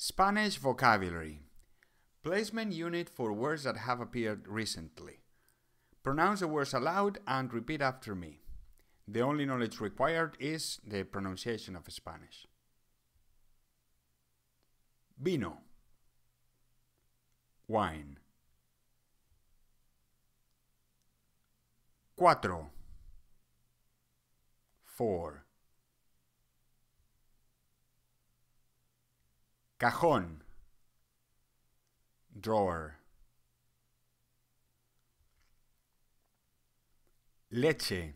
Spanish vocabulary. Placement unit for words that have appeared recently. Pronounce the words aloud and repeat after me. The only knowledge required is the pronunciation of Spanish. Vino. Wine. Cuatro. Four. Cajón. Drawer. Leche.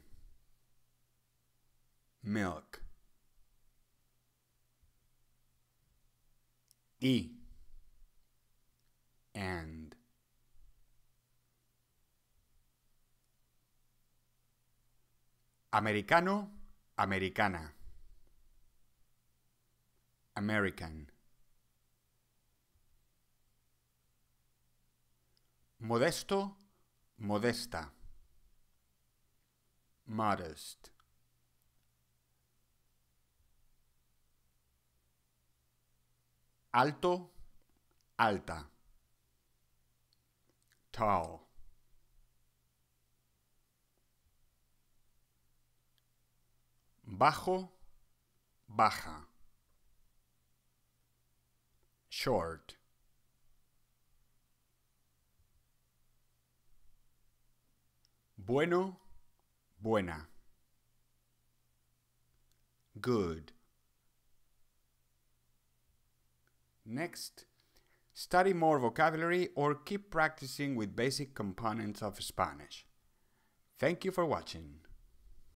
Milk. y, e. And. Americano, americana. American. Modesto, modesta. Modest. Alto, alta. Tall. Bajo, baja. Short. Bueno, buena. Good. Next, study more vocabulary or keep practicing with basic components of Spanish. Thank you for watching.